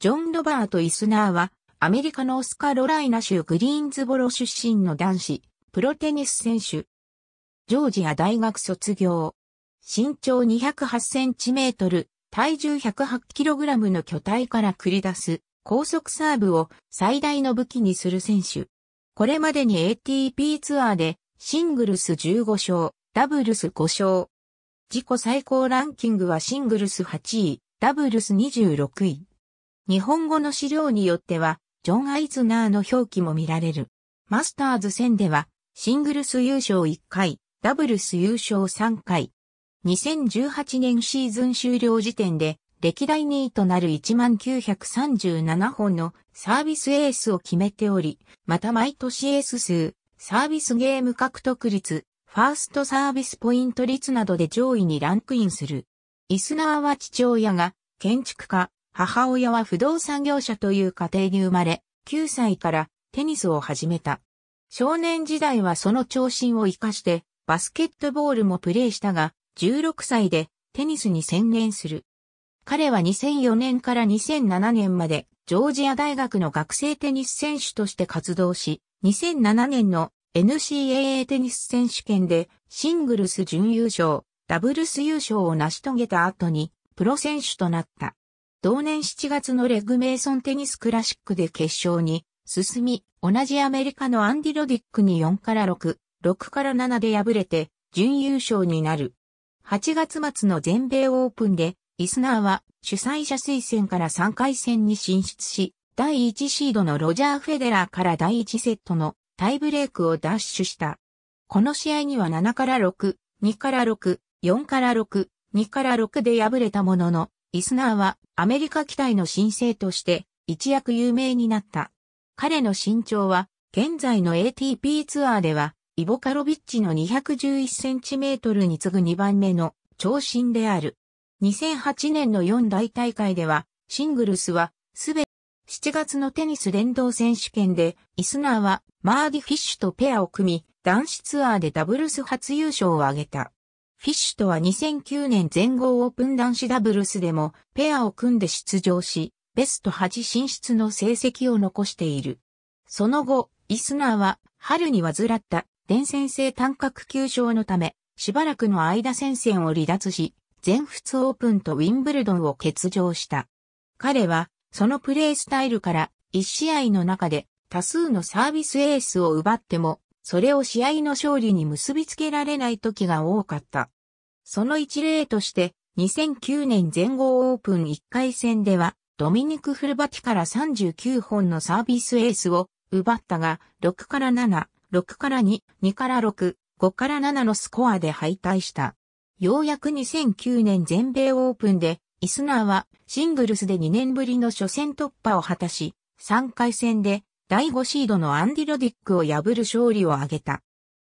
ジョン・ロバート・イスナーは、アメリカのオスカロライナ州グリーンズボロ出身の男子、プロテニス選手。ジョージア大学卒業。身長208センチメートル、体重108キログラムの巨体から繰り出す、高速サーブを最大の武器にする選手。これまでに ATP ツアーで、シングルス15勝、ダブルス5勝。自己最高ランキングはシングルス8位、ダブルス26位。日本語の資料によっては、ジョン・アイズナーの表記も見られる。マスターズ戦では、シングルス優勝1回、ダブルス優勝3回。2018年シーズン終了時点で、歴代2位となる1937本のサービスエースを決めており、また毎年エース数、サービスゲーム獲得率、ファーストサービスポイント率などで上位にランクインする。イスナーは父親が建築家、母親は不動産業者という家庭に生まれ、9歳からテニスを始めた。少年時代はその長身を活かして、バスケットボールもプレーしたが、16歳でテニスに専念する。彼は2004年から2007年まで、ジョージア大学の学生テニス選手として活動し、2007年の NCAA テニス選手権でシングルス準優勝、ダブルス優勝を成し遂げた後にプロ選手となった。同年7月のレグメイソンテニスクラシックで決勝に進み、同じアメリカのアンディ・ロディックに4から6、6から7で敗れて準優勝になる。8月末の全米オープンで、イスナーは主催者推薦から3回戦に進出し、第1シードのロジャー・フェデラーから第1セットのタイブレークを奪取した。この試合には7から6、2から6、4から6、2から6で敗れたものの、イスナーはアメリカ期待の新星として一躍有名になった。彼の身長は現在の ATP ツアーではイボカロビッチの 211cm に次ぐ2番目の長身である。2008年の4大大会ではシングルスはすべて7月のテニス連動選手権でイスナーはマーディ・フィッシュとペアを組み男子ツアーでダブルス初優勝を挙げた。フィッシュとは2009年全豪オープン男子ダブルスでもペアを組んで出場し、ベスト8進出の成績を残している。その後、イスナーは春に患った伝染性単角球症のため、しばらくの間戦線を離脱し、全仏オープンとウィンブルドンを欠場した。彼は、そのプレースタイルから、一試合の中で多数のサービスエースを奪っても、それを試合の勝利に結びつけられない時が多かった。その一例として、2009年全豪オープン1回戦では、ドミニク・フルバティから39本のサービスエースを奪ったが、6から7、6から2、2から6、5から7のスコアで敗退した。ようやく2009年全米オープンで、イスナーはシングルスで2年ぶりの初戦突破を果たし、3回戦で第5シードのアンディ・ロディックを破る勝利を挙げた。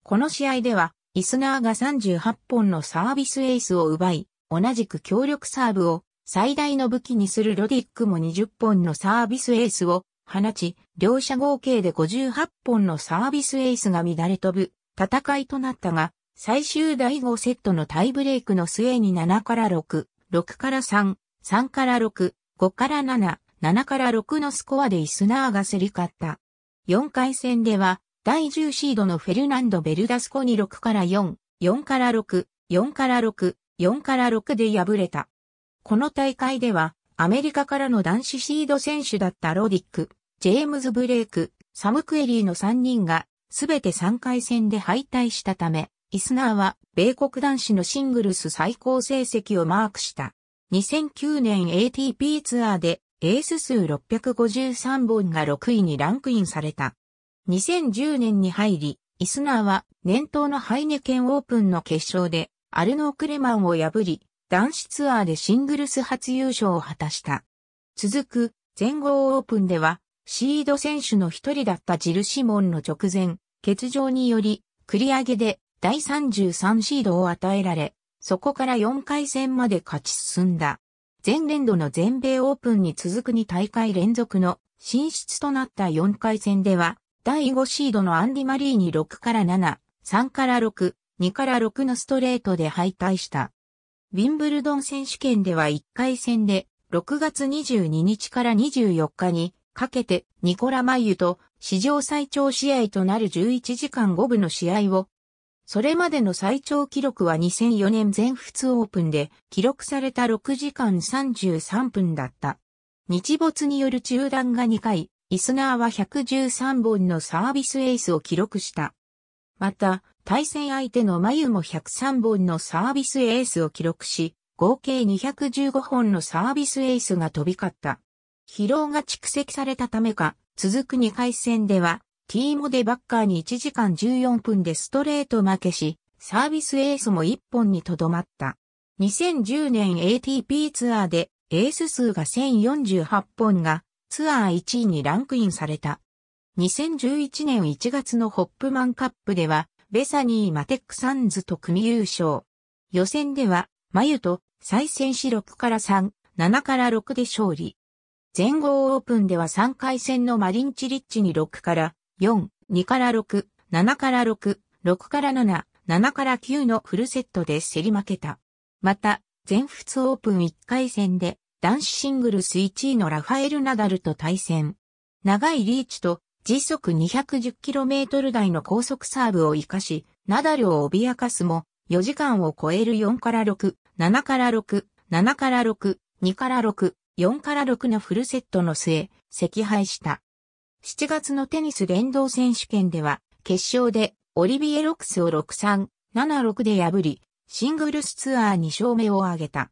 この試合では、イスナーが38本のサービスエースを奪い、同じく強力サーブを最大の武器にするロディックも20本のサービスエースを放ち、両者合計で58本のサービスエースが乱れ飛ぶ戦いとなったが、最終第5セットのタイブレイクの末に7から6、6から3、3から6、5から7、7から6のスコアでイスナーが競り勝った。4回戦では、第10シードのフェルナンド・ベルダスコに6から4、4から6、4から6、4から6で敗れた。この大会では、アメリカからの男子シード選手だったロディック、ジェームズ・ブレイク、サム・クエリーの3人が、すべて3回戦で敗退したため、イスナーは、米国男子のシングルス最高成績をマークした。2009年 ATP ツアーでエース数653本が6位にランクインされた。2010年に入り、イスナーは年頭のハイネケンオープンの決勝でアルノー・クレマンを破り、男子ツアーでシングルス初優勝を果たした。続く全豪オープンでは、シード選手の一人だったジル・シモンの直前、欠場により、繰り上げで第33シードを与えられ、そこから4回戦まで勝ち進んだ。前年度の全米オープンに続く2大会連続の進出となった4回戦では、第5シードのアンディ・マリーに6から7、3から6、2から6のストレートで敗退した。ウィンブルドン選手権では1回戦で、6月22日から24日にかけてニコラ・マイユと史上最長試合となる11時間5分の試合をそれまでの最長記録は2004年全仏オープンで記録された6時間33分だった。日没による中断が2回、イスナーは113本のサービスエースを記録した。また、対戦相手のマユも103本のサービスエースを記録し、合計215本のサービスエースが飛び交った。疲労が蓄積されたためか、続く2回戦では、ティーモデバッカーに1時間14分でストレート負けし、サービスエースも1本にとどまった。2010年 ATP ツアーでエース数が1048本がツアー1位にランクインされた。2011年1月のホップマンカップでは、ベサニー・マテック・サンズと組優勝。予選では、マユと再戦し6から3、7から6で勝利。全豪オープンでは3回戦のマリンチリッチに6から4、2から6、7から6、6から7、7から9のフルセットで競り負けた。また、全仏オープン1回戦で男子シングルス1位のラファエル・ナダルと対戦。長いリーチと時速 210km 台の高速サーブを活かし、ナダルを脅かすも、4時間を超える4から6、7から6、7から6、2から6、4から6のフルセットの末、惜敗した。7月のテニス連動選手権では、決勝でオリビエ・ロックスを6-3、7-6で破り、シングルスツアー2勝目を挙げた。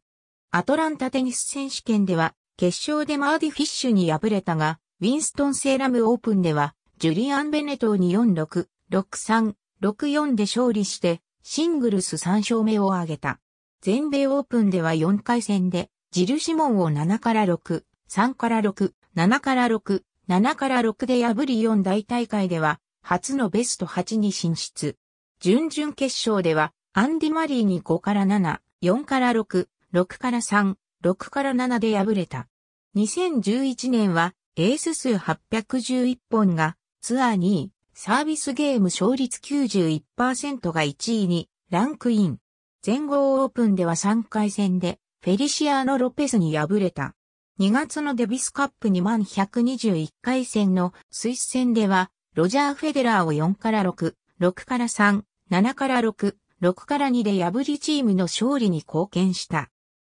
アトランタテニス選手権では、決勝でマーディ・フィッシュに敗れたが、ウィンストン・セーラムオープンでは、ジュリアン・ベネトーに4-6、6-3、6-4で勝利して、シングルス3勝目を挙げた。全米オープンでは4回戦で、ジル・シモンを7から6、3から6、7から6、7から6で破り4大大会では、初のベスト8に進出。準々決勝では、アンディ・マリーに5から7、4から6、6から3、6から7で敗れた。2011年は、エース数811本が、ツアー2位、サービスゲーム勝率91%が1位に、ランクイン。全豪オープンでは3回戦で、フェリシアーノ・ロペスに敗れた。2月のデビスカップ2万121回戦のスイス戦では、ロジャー・フェデラーを4から6、6から3、7から6、6から2で破りチームの勝利に貢献した。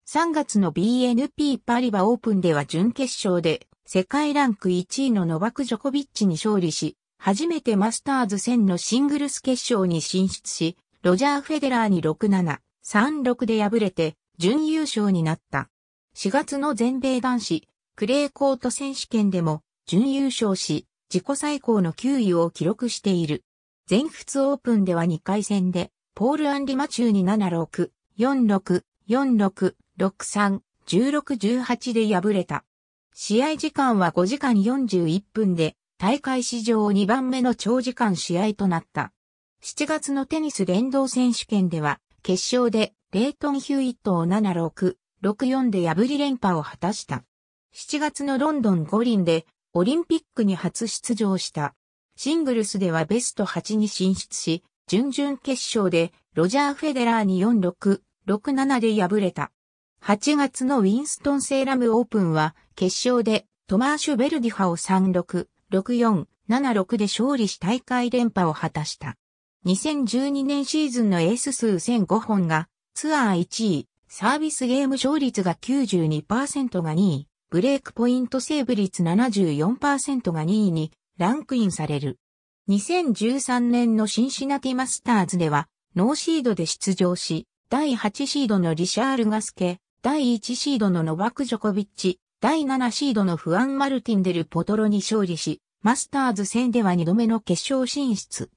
3月の BNP パリバオープンでは準決勝で世界ランク1位のノバク・ジョコビッチに勝利し、初めてマスターズ戦のシングルス決勝に進出し、ロジャー・フェデラーに6-7、3-6で敗れて準優勝になった。4月の全米男子、クレーコート選手権でも準優勝し、自己最高の9位を記録している。全仏オープンでは2回戦で、ポール・アンリ・マチューに76、46、46、63、16、18で敗れた。試合時間は5時間41分で、大会史上2番目の長時間試合となった。7月のテニス連動選手権では、決勝でレイトン・ヒューイットを76、6-4で破り連覇を果たした。7月のロンドン五輪でオリンピックに初出場した。シングルスではベスト8に進出し、準々決勝でロジャー・フェデラーに4-6、6-7で敗れた。8月のウィンストン・セーラム・オープンは決勝でトマーシュ・ベルディファを3-6、6-4、7-6で勝利し大会連覇を果たした。2012年シーズンのエース数1005本がツアー1位、サービスゲーム勝率が92%が2位、ブレイクポイントセーブ率74%が2位にランクインされる。2013年のシンシナティマスターズでは、ノーシードで出場し、第8シードのリシャール・ガスケ、第1シードのノバク・ジョコビッチ、第7シードのフアン・マルティンデル・ポトロに勝利し、マスターズ戦では2度目の決勝進出。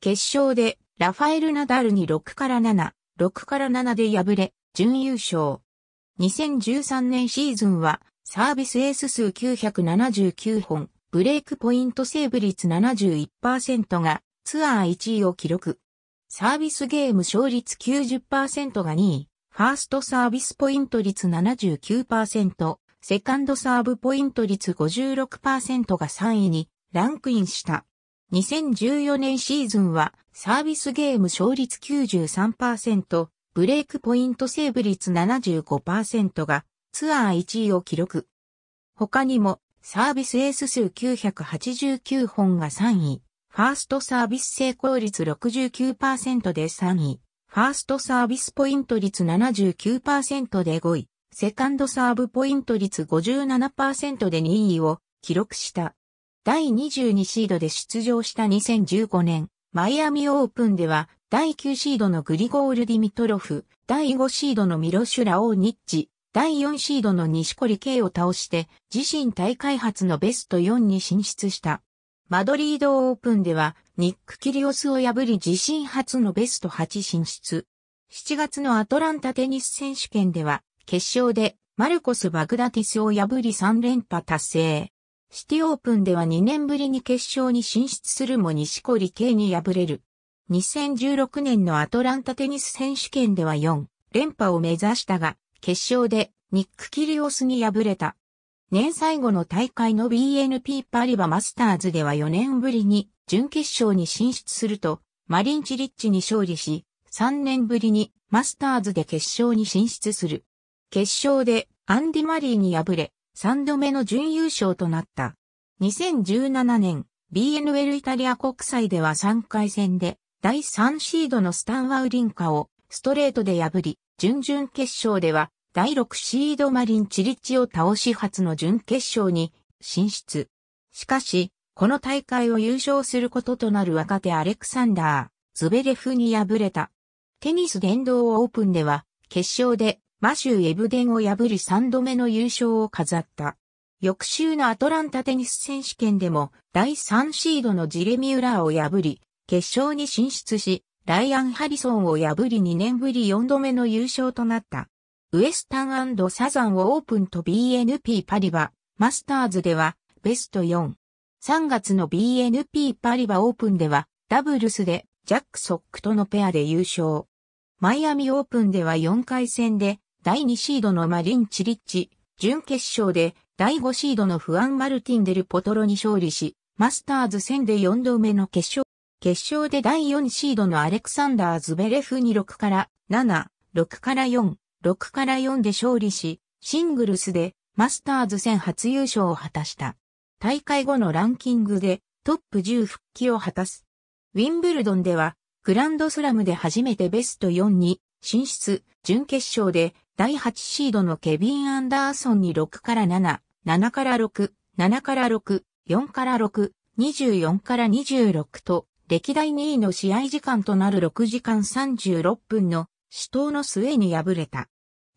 決勝で、ラファエル・ナダルに6から7、6から7で敗れ、準優勝。2013年シーズンは、サービスエース数979本、ブレイクポイントセーブ率71%がツアー1位を記録。サービスゲーム勝率90%が2位、ファーストサービスポイント率79%、セカンドサーブポイント率56%が3位にランクインした。2014年シーズンはサービスゲーム勝率93%、ブレイクポイントセーブ率75%がツアー1位を記録。他にもサービスエース数989本が3位、ファーストサービス成功率69%で3位、ファーストサービスポイント率79%で5位、セカンドサーブポイント率57%で2位を記録した。第22シードで出場した2015年マイアミオープンでは、第9シードのグリゴール・ディミトロフ、第5シードのミロシュラ・オーニッチ、第4シードの西堀圭を倒して、自身大会初のベスト4に進出した。マドリードオープンでは、ニック・キリオスを破り自身初のベスト8進出。7月のアトランタテニス選手権では、決勝でマルコス・バグダティスを破り3連覇達成。シティオープンでは2年ぶりに決勝に進出するも西堀圭に敗れる。2016年のアトランタテニス選手権では4連覇を目指したが、決勝でニック・キリオスに敗れた。年最後の大会の BNP パリバマスターズでは4年ぶりに準決勝に進出すると、マリン・チリッチに勝利し、3年ぶりにマスターズで決勝に進出する。決勝でアンディ・マリーに敗れ、3度目の準優勝となった。2017年、BNL イタリア国際では3回戦で、第3シードのスタンワウリンカをストレートで破り、準々決勝では、第6シードマリン・チリッチを倒し初の準決勝に進出。しかし、この大会を優勝することとなる若手アレクサンダー、ズベレフに敗れた。テニス殿堂オープンでは、決勝でマシュー・エブデンを破り3度目の優勝を飾った。翌週のアトランタテニス選手権でも第3シードのジレミ・ューラーを破り、決勝に進出し、ライアン・ハリソンを破り2年ぶり4度目の優勝となった。ウエスタンサザンをオープンと BNP パリバ、マスターズではベスト4。3月の BNP パリバオープンではダブルスでジャック・ソックとのペアで優勝。マイアミオープンでは4回戦で第2シードのマリン・チリッチ、準決勝で第5シードのフアン・マルティン・デル・ポトロに勝利し、マスターズ戦で4度目の決勝。決勝で第4シードのアレクサンダー・ズベレフに6から、7、6から4、6から4で勝利し、シングルスでマスターズ戦初優勝を果たした。大会後のランキングでトップ10復帰を果たす。ウィンブルドンではグランドスラムで初めてベスト4に進出、準決勝で第8シードのケビン・アンダーソンに6から7、7から6、7から6、4から6、24から26と、歴代2位の試合時間となる6時間36分の死闘の末に敗れた。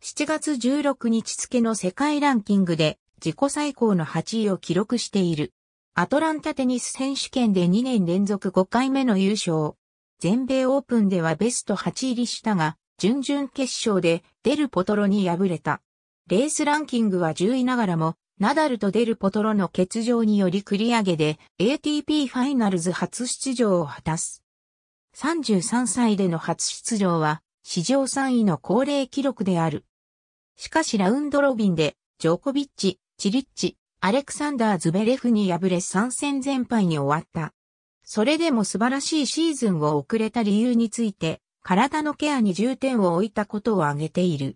7月16日付の世界ランキングで自己最高の8位を記録している。アトランタテニス選手権で2年連続5回目の優勝。全米オープンではベスト8入りしたが、準々決勝でデルポトロに敗れた。レースランキングは10位ながらも、ナダルとデルポトロの欠場により繰り上げで ATP ファイナルズ初出場を果たす。33歳での初出場は史上3位の高齢記録である。しかしラウンドロビンでジョコビッチ、チリッチ、アレクサンダー・ズベレフに敗れ3戦全敗に終わった。それでも素晴らしいシーズンを遅れた理由について体のケアに重点を置いたことを挙げている。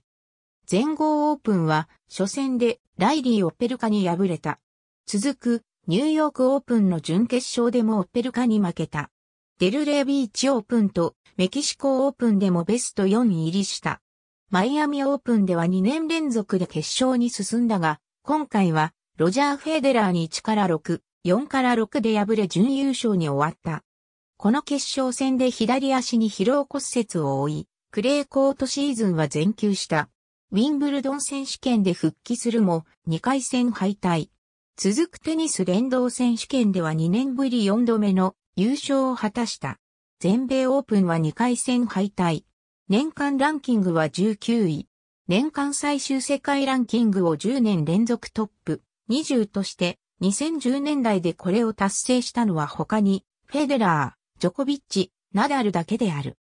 全豪オープンは初戦でライリー・オッペルカに敗れた。続くニューヨークオープンの準決勝でもオッペルカに負けた。デルレービーチオープンとメキシコオープンでもベスト4位入りした。マイアミオープンでは2年連続で決勝に進んだが、今回はロジャー・フェデラーに1から6、4から6で敗れ準優勝に終わった。この決勝戦で左足に疲労骨折を負い、クレーコートシーズンは全休した。ウィンブルドン選手権で復帰するも、2回戦敗退。続くテニス連動選手権では2年ぶり4度目の優勝を果たした。全米オープンは2回戦敗退。年間ランキングは19位。年間最終世界ランキングを10年連続トップ20として、2010年代でこれを達成したのは他に、フェデラー、ジョコビッチ、ナダルだけである。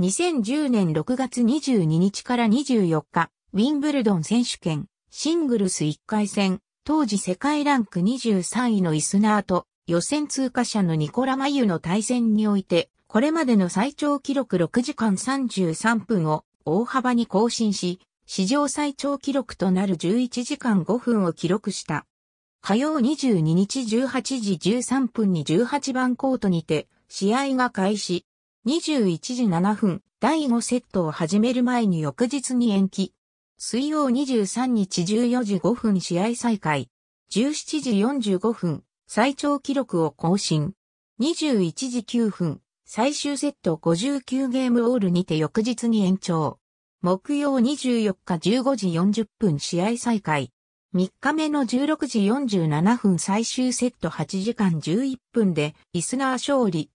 2010年6月22日から24日、ウィンブルドン選手権、シングルス1回戦、当時世界ランク23位のイスナーと予選通過者のニコラ・マユの対戦において、これまでの最長記録6時間33分を大幅に更新し、史上最長記録となる11時間5分を記録した。火曜22日18時13分に18番コートにて、試合が開始。21時7分、第5セットを始める前に翌日に延期。水曜23日14時5分試合再開。17時45分、最長記録を更新。21時9分、最終セット59ゲームオールにて翌日に延長。木曜24日15時40分試合再開。3日目の16時47分最終セット8時間11分で、イスナー勝利。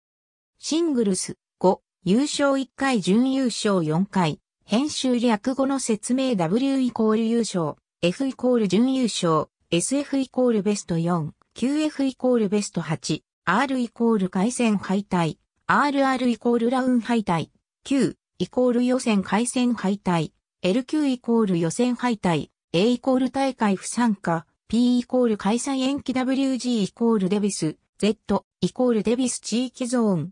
シングルス5、優勝1回準優勝4回、編集略語の説明 W イコール優勝、F イコール準優勝、SF イコールベスト4、QF イコールベスト8、R イコール回戦敗退、RR イコールラウン敗退、Q イコール予選回戦敗退、LQ イコール予選敗退、A イコール大会不参加、P イコール開催延期 WG イコールデビス、Z イコールデビス地域ゾーン、